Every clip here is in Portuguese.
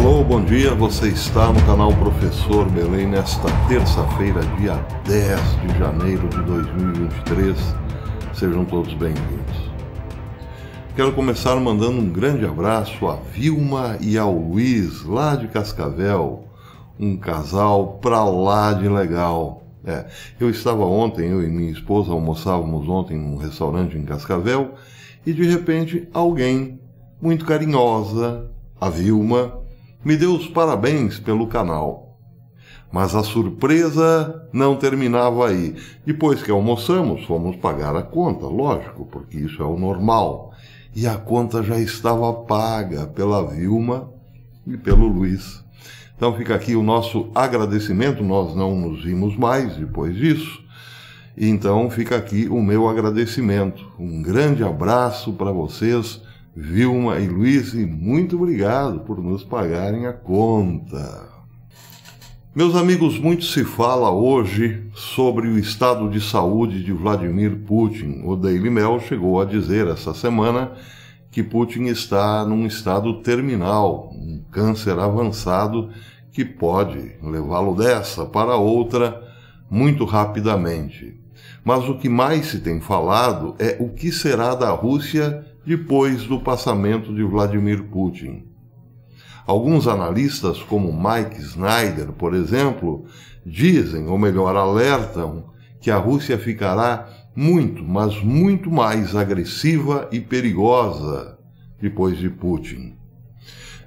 Alô, bom dia. Você está no canal Professor Belém nesta terça-feira, dia 10 de janeiro de 2023. Sejam todos bem-vindos. Quero começar mandando um grande abraço a Vilma e ao Luiz, lá de Cascavel, um casal pra lá de legal. É, eu estava ontem, eu e minha esposa almoçávamos ontem num restaurante em Cascavel e de repente alguém muito carinhosa, a Vilma, me deu os parabéns pelo canal. Mas a surpresa não terminava aí. Depois que almoçamos, fomos pagar a conta, lógico, porque isso é o normal. E a conta já estava paga pela Vilma e pelo Luiz. Então fica aqui o nosso agradecimento. Nós não nos vimos mais depois disso. Então fica aqui o meu agradecimento. Um grande abraço para vocês Vilma e Luiz, muito obrigado por nos pagarem a conta. Meus amigos, muito se fala hoje sobre o estado de saúde de Vladimir Putin. O Daily Mail chegou a dizer essa semana que Putin está num estado terminal, um câncer avançado que pode levá-lo dessa para outra muito rapidamente. Mas o que mais se tem falado é o que será da Rússia depois do passamento de Vladimir Putin. Alguns analistas, como Mike Snyder, por exemplo, dizem, ou melhor, alertam, que a Rússia ficará muito, mas muito mais agressiva e perigosa depois de Putin.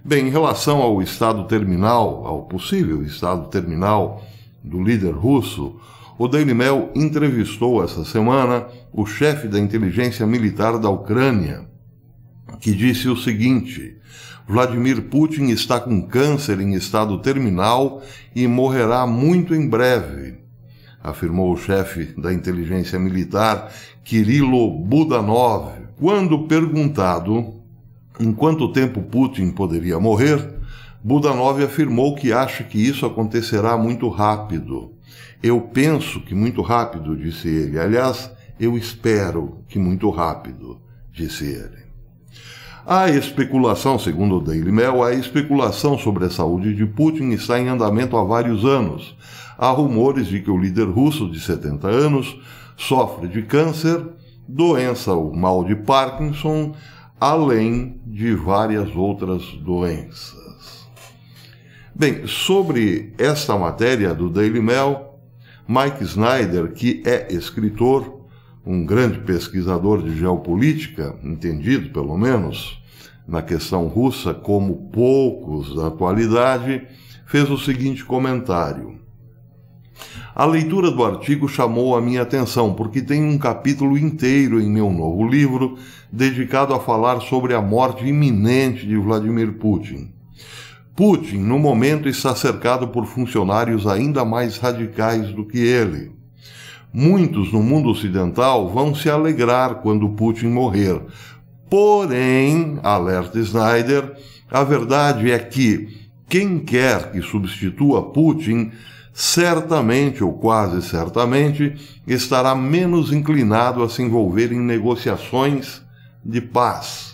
Bem, em relação ao estado terminal, ao possível estado terminal do líder russo, o Daily Mail entrevistou essa semana o chefe da inteligência militar da Ucrânia, que disse o seguinte: Vladimir Putin está com câncer em estado terminal e morrerá muito em breve, afirmou o chefe da inteligência militar, Kirilo Budanov. Quando perguntado em quanto tempo Putin poderia morrer, Budanov afirmou que acha que isso acontecerá muito rápido. Eu penso que muito rápido, disse ele. Aliás, eu espero que muito rápido, disse ele. A especulação, segundo o Daily Mail, a especulação sobre a saúde de Putin está em andamento há vários anos. Há rumores de que o líder russo de 70 anos sofre de câncer, doença ou mal de Parkinson, além de várias outras doenças. Bem, sobre esta matéria do Daily Mail, Mike Snyder, que é escritor, um grande pesquisador de geopolítica, entendido pelo menos na questão russa como poucos da atualidade, fez o seguinte comentário. A leitura do artigo chamou a minha atenção, porque tem um capítulo inteiro em meu novo livro dedicado a falar sobre a morte iminente de Vladimir Putin. Putin, no momento, está cercado por funcionários ainda mais radicais do que ele. Muitos no mundo ocidental vão se alegrar quando Putin morrer. Porém, alerta Snyder, a verdade é que quem quer que substitua Putin certamente ou quase certamente estará menos inclinado a se envolver em negociações de paz.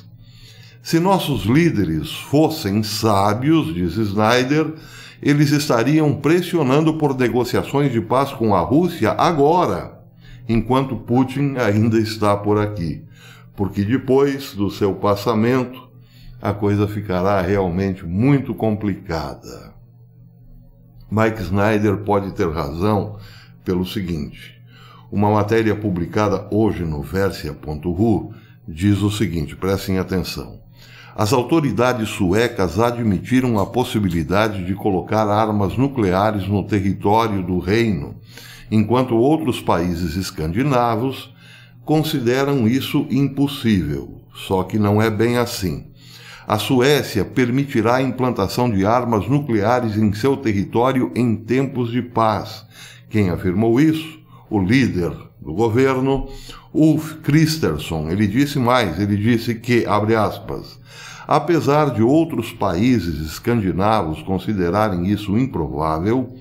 Se nossos líderes fossem sábios, diz Snyder, eles estariam pressionando por negociações de paz com a Rússia agora, enquanto Putin ainda está por aqui, porque depois do seu passamento a coisa ficará realmente muito complicada. Mike Snyder pode ter razão pelo seguinte: uma matéria publicada hoje no Versia.ru diz o seguinte, prestem atenção as autoridades suecas admitiram a possibilidade de colocar armas nucleares no território do reino, enquanto outros países escandinavos consideram isso impossível. Só que não é bem assim. A Suécia permitirá a implantação de armas nucleares em seu território em tempos de paz. Quem afirmou isso? O líder do governo. Ulf Christensen, ele disse mais, ele disse que, abre aspas, apesar de outros países escandinavos considerarem isso improvável,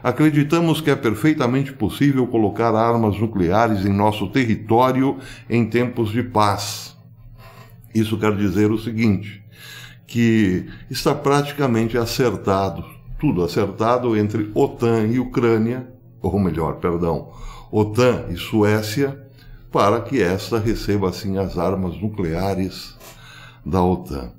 acreditamos que é perfeitamente possível colocar armas nucleares em nosso território em tempos de paz. Isso quer dizer o seguinte, que está praticamente acertado, tudo acertado entre OTAN e Ucrânia, ou melhor, perdão, OTAN e Suécia para que esta receba assim as armas nucleares da OTAN.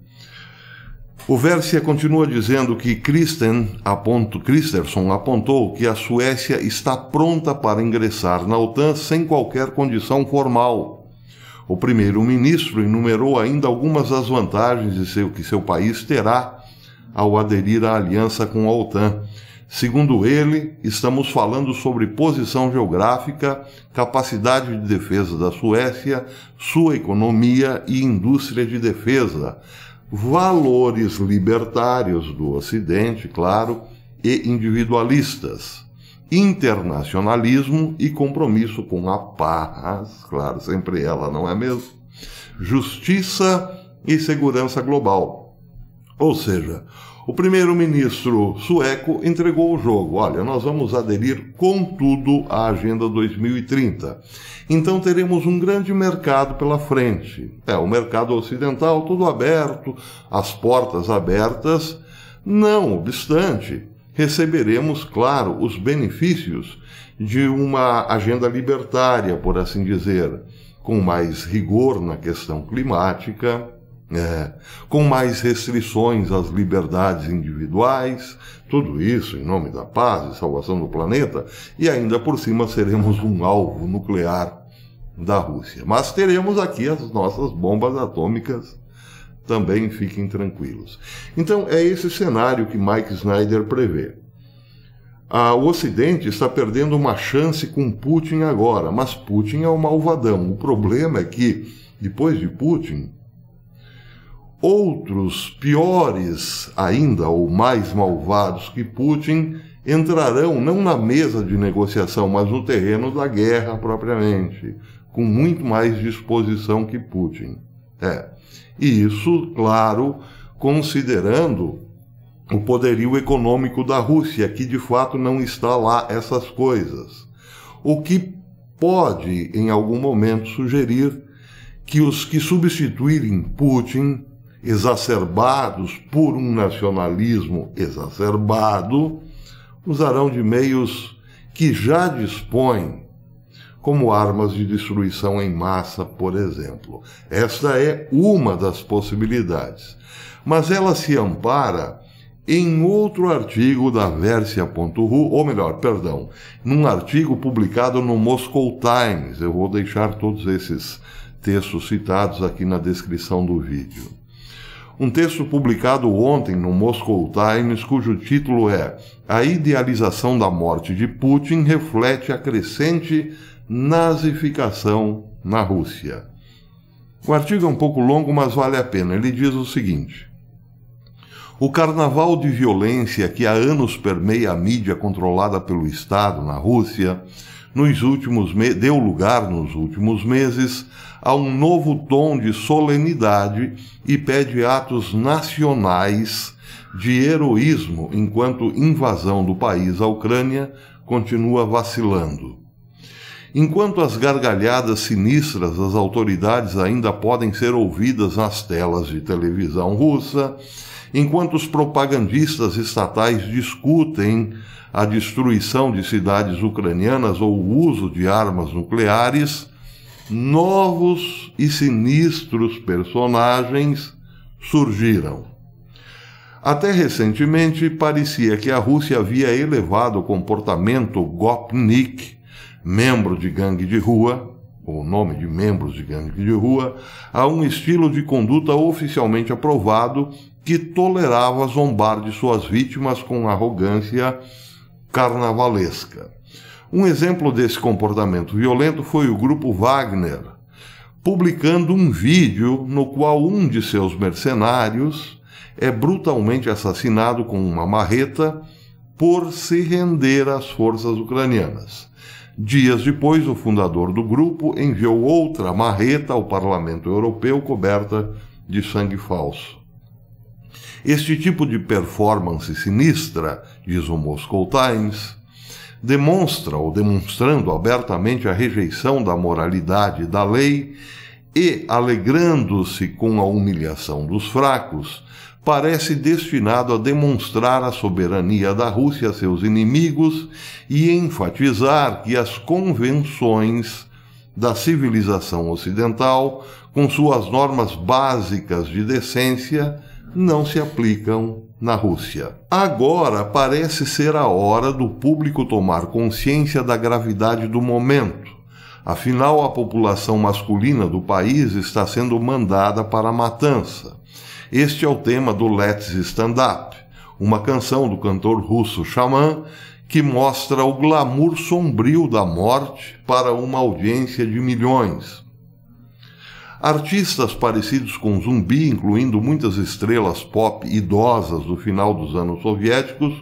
O Versia continua dizendo que Kristen aponto, Christerson apontou que a Suécia está pronta para ingressar na OTAN sem qualquer condição formal. O primeiro-ministro enumerou ainda algumas das vantagens de seu, que seu país terá ao aderir à aliança com a OTAN Segundo ele, estamos falando sobre posição geográfica, capacidade de defesa da Suécia, sua economia e indústria de defesa, valores libertários do Ocidente, claro, e individualistas, internacionalismo e compromisso com a paz, claro, sempre ela, não é mesmo? Justiça e segurança global. Ou seja, o primeiro-ministro sueco entregou o jogo. Olha, nós vamos aderir contudo à Agenda 2030. Então teremos um grande mercado pela frente. É, o mercado ocidental tudo aberto, as portas abertas. Não obstante, receberemos, claro, os benefícios de uma agenda libertária, por assim dizer, com mais rigor na questão climática é, com mais restrições às liberdades individuais, tudo isso em nome da paz e salvação do planeta, e ainda por cima seremos um alvo nuclear da Rússia. Mas teremos aqui as nossas bombas atômicas também, fiquem tranquilos. Então, é esse cenário que Mike Snyder prevê. Ah, o Ocidente está perdendo uma chance com Putin agora, mas Putin é o um malvadão. O problema é que, depois de Putin, outros piores ainda ou mais malvados que Putin entrarão não na mesa de negociação, mas no terreno da guerra propriamente, com muito mais disposição que Putin. É. E isso, claro, considerando o poderio econômico da Rússia, que de fato não está lá essas coisas. O que pode, em algum momento, sugerir que os que substituírem Putin exacerbados por um nacionalismo exacerbado, usarão de meios que já dispõem, como armas de destruição em massa, por exemplo. Esta é uma das possibilidades. Mas ela se ampara em outro artigo da Versia.ru, ou melhor, perdão, num artigo publicado no Moscow Times. Eu vou deixar todos esses textos citados aqui na descrição do vídeo um texto publicado ontem no Moscow Times, cujo título é A Idealização da Morte de Putin reflete a crescente nazificação na Rússia. O artigo é um pouco longo, mas vale a pena. Ele diz o seguinte: O carnaval de violência que há anos permeia a mídia controlada pelo Estado na Rússia nos últimos deu lugar nos últimos meses a um novo tom de solenidade e pede atos nacionais de heroísmo enquanto invasão do país à Ucrânia continua vacilando. Enquanto as gargalhadas sinistras das autoridades ainda podem ser ouvidas nas telas de televisão russa, enquanto os propagandistas estatais discutem a destruição de cidades ucranianas ou o uso de armas nucleares, novos e sinistros personagens surgiram. Até recentemente, parecia que a Rússia havia elevado o comportamento Gopnik, membro de gangue de rua, ou nome de membros de gangue de rua, a um estilo de conduta oficialmente aprovado que tolerava zombar de suas vítimas com arrogância carnavalesca. Um exemplo desse comportamento violento foi o grupo Wagner, publicando um vídeo no qual um de seus mercenários é brutalmente assassinado com uma marreta por se render às forças ucranianas. Dias depois, o fundador do grupo enviou outra marreta ao Parlamento Europeu coberta de sangue falso. Este tipo de performance sinistra, diz o Moscow Times, demonstra ou demonstrando abertamente a rejeição da moralidade e da lei, e alegrando-se com a humilhação dos fracos, parece destinado a demonstrar a soberania da Rússia a seus inimigos e enfatizar que as convenções da civilização ocidental, com suas normas básicas de decência, não se aplicam na Rússia. Agora parece ser a hora do público tomar consciência da gravidade do momento. Afinal, a população masculina do país está sendo mandada para a matança. Este é o tema do Let's Stand Up, uma canção do cantor russo Xamã que mostra o glamour sombrio da morte para uma audiência de milhões. Artistas parecidos com Zumbi, incluindo muitas estrelas pop idosas do final dos anos soviéticos,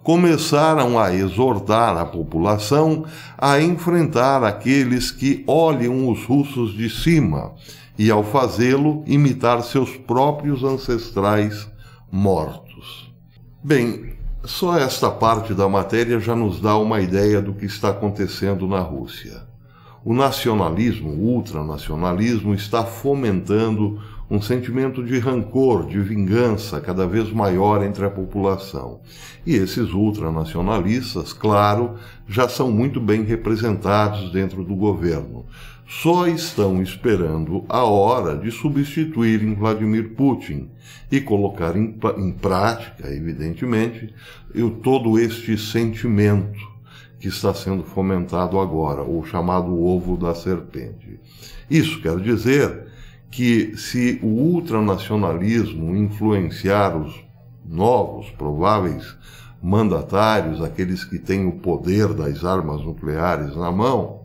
começaram a exortar a população a enfrentar aqueles que olham os russos de cima e, ao fazê-lo, imitar seus próprios ancestrais mortos. Bem, só esta parte da matéria já nos dá uma ideia do que está acontecendo na Rússia. O nacionalismo, o ultranacionalismo, está fomentando um sentimento de rancor, de vingança cada vez maior entre a população. E esses ultranacionalistas, claro, já são muito bem representados dentro do governo. Só estão esperando a hora de substituírem Vladimir Putin e colocar em, em prática, evidentemente, eu, todo este sentimento que está sendo fomentado agora, o chamado ovo da serpente. Isso quer dizer que se o ultranacionalismo influenciar os novos prováveis mandatários, aqueles que têm o poder das armas nucleares na mão,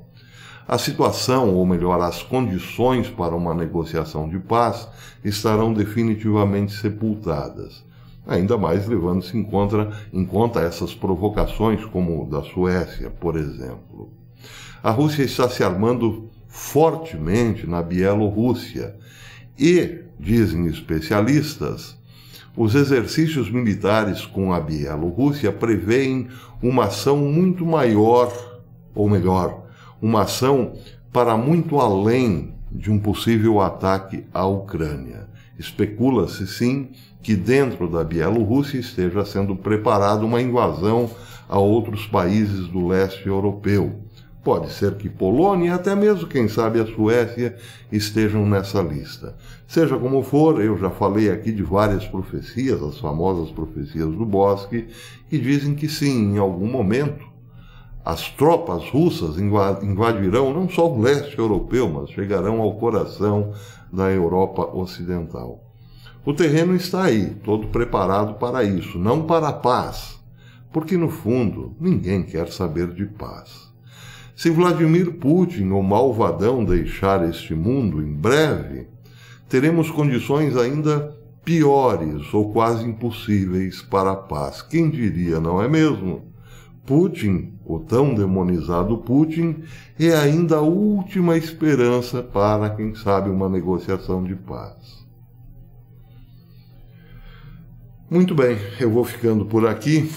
a situação, ou melhor, as condições para uma negociação de paz estarão definitivamente sepultadas ainda mais levando-se em conta, em conta essas provocações, como da Suécia, por exemplo. A Rússia está se armando fortemente na Bielorrússia e, dizem especialistas, os exercícios militares com a Bielorrússia prevêem uma ação muito maior, ou melhor, uma ação para muito além de um possível ataque à Ucrânia. Especula-se, sim, que dentro da Bielorrússia esteja sendo preparada uma invasão a outros países do leste europeu. Pode ser que Polônia e até mesmo, quem sabe, a Suécia estejam nessa lista. Seja como for, eu já falei aqui de várias profecias, as famosas profecias do bosque, que dizem que sim, em algum momento, as tropas russas invadirão não só o leste europeu, mas chegarão ao coração da Europa Ocidental. O terreno está aí, todo preparado para isso, não para a paz, porque no fundo ninguém quer saber de paz. Se Vladimir Putin, o malvadão, deixar este mundo em breve, teremos condições ainda piores ou quase impossíveis para a paz. Quem diria, não é mesmo? Putin, o tão demonizado Putin, é ainda a última esperança para, quem sabe, uma negociação de paz. Muito bem, eu vou ficando por aqui.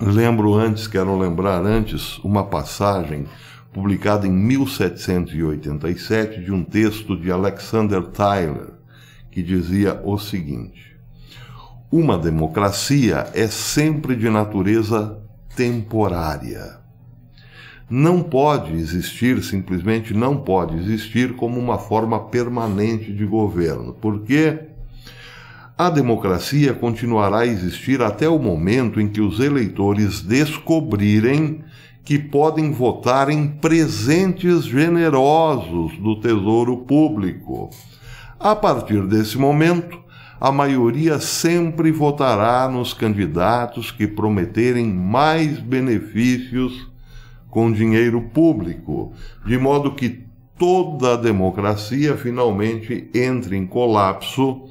Lembro antes, quero lembrar antes, uma passagem publicada em 1787 de um texto de Alexander Tyler, que dizia o seguinte: Uma democracia é sempre de natureza temporária. Não pode existir, simplesmente não pode existir, como uma forma permanente de governo, porque a democracia continuará a existir até o momento em que os eleitores descobrirem que podem votar em presentes generosos do Tesouro Público. A partir desse momento, a maioria sempre votará nos candidatos que prometerem mais benefícios com dinheiro público, de modo que toda a democracia finalmente entre em colapso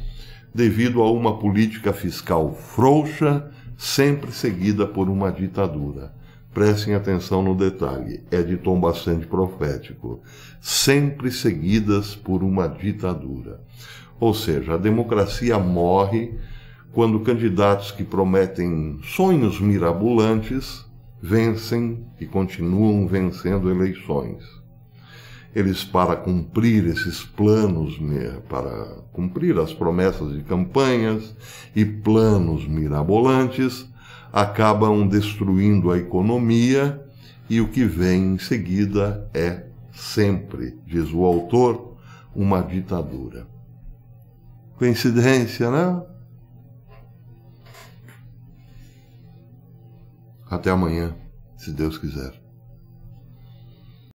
devido a uma política fiscal frouxa, sempre seguida por uma ditadura. Prestem atenção no detalhe, é de tom bastante profético. Sempre seguidas por uma ditadura. Ou seja, a democracia morre quando candidatos que prometem sonhos mirabolantes vencem e continuam vencendo eleições eles para cumprir esses planos, para cumprir as promessas de campanhas e planos mirabolantes, acabam destruindo a economia e o que vem em seguida é sempre, diz o autor, uma ditadura. Coincidência, né? Até amanhã, se Deus quiser.